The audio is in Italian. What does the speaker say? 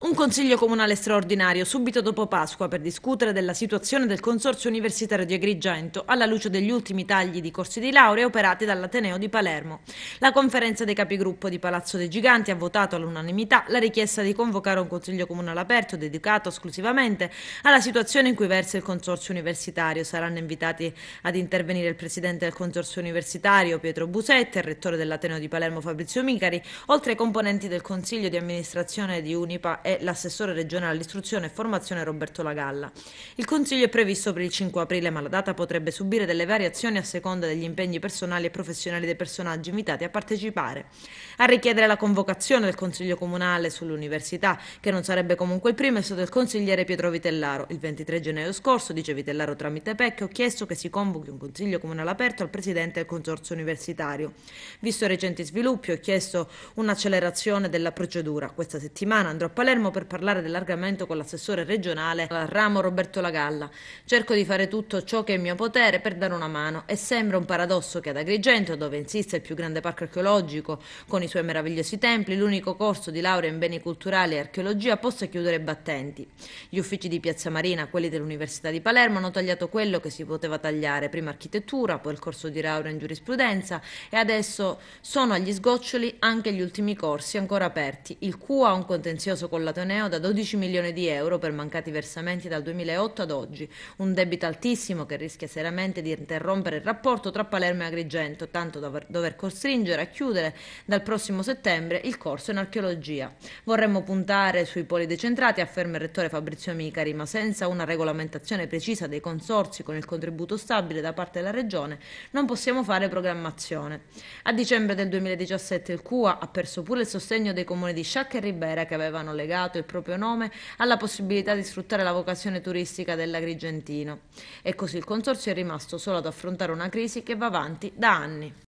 Un consiglio comunale straordinario subito dopo Pasqua per discutere della situazione del Consorzio Universitario di Agrigento alla luce degli ultimi tagli di corsi di laurea operati dall'Ateneo di Palermo. La conferenza dei capigruppo di Palazzo dei Giganti ha votato all'unanimità la richiesta di convocare un consiglio comunale aperto dedicato esclusivamente alla situazione in cui versa il Consorzio Universitario. Saranno invitati ad intervenire il Presidente del Consorzio Universitario Pietro Busetti, il Rettore dell'Ateneo di Palermo Fabrizio Micari, oltre ai componenti del Consiglio di amministrazione di Unipa e l'assessore regionale all'istruzione e formazione Roberto Lagalla. Il consiglio è previsto per il 5 aprile, ma la data potrebbe subire delle variazioni a seconda degli impegni personali e professionali dei personaggi invitati a partecipare. A richiedere la convocazione del consiglio comunale sull'università, che non sarebbe comunque il primo, è stato il consigliere Pietro Vitellaro. Il 23 gennaio scorso, dice Vitellaro tramite PEC, ho chiesto che si convochi un consiglio comunale aperto al presidente del consorzio universitario. Visto i recenti sviluppi, ho chiesto un'accelerazione della procedura. Questa settimana andrò a Palermo Palermo per parlare dell'argomento con l'assessore regionale al eh, ramo Roberto Lagalla. Cerco di fare tutto ciò che è in mio potere per dare una mano e sembra un paradosso che ad Agrigento, dove insiste il più grande parco archeologico con i suoi meravigliosi templi, l'unico corso di laurea in beni culturali e archeologia possa chiudere battenti. Gli uffici di Piazza Marina, quelli dell'Università di Palermo, hanno tagliato quello che si poteva tagliare, prima architettura, poi il corso di laurea in giurisprudenza e adesso sono agli sgoccioli anche gli ultimi corsi ancora aperti. Il CUA ha un contenzioso con la all'Ateneo da 12 milioni di euro per mancati versamenti dal 2008 ad oggi, un debito altissimo che rischia seriamente di interrompere il rapporto tra Palermo e Agrigento, tanto da dover costringere a chiudere dal prossimo settembre il corso in archeologia. Vorremmo puntare sui poli decentrati, afferma il rettore Fabrizio Micari, ma senza una regolamentazione precisa dei consorsi con il contributo stabile da parte della Regione non possiamo fare programmazione. A dicembre del 2017 il CUA ha perso pure il sostegno dei comuni di Sciacca e Ribera che avevano legato creato il proprio nome alla possibilità di sfruttare la vocazione turistica dell'Agrigentino. E così il consorzio è rimasto solo ad affrontare una crisi che va avanti da anni.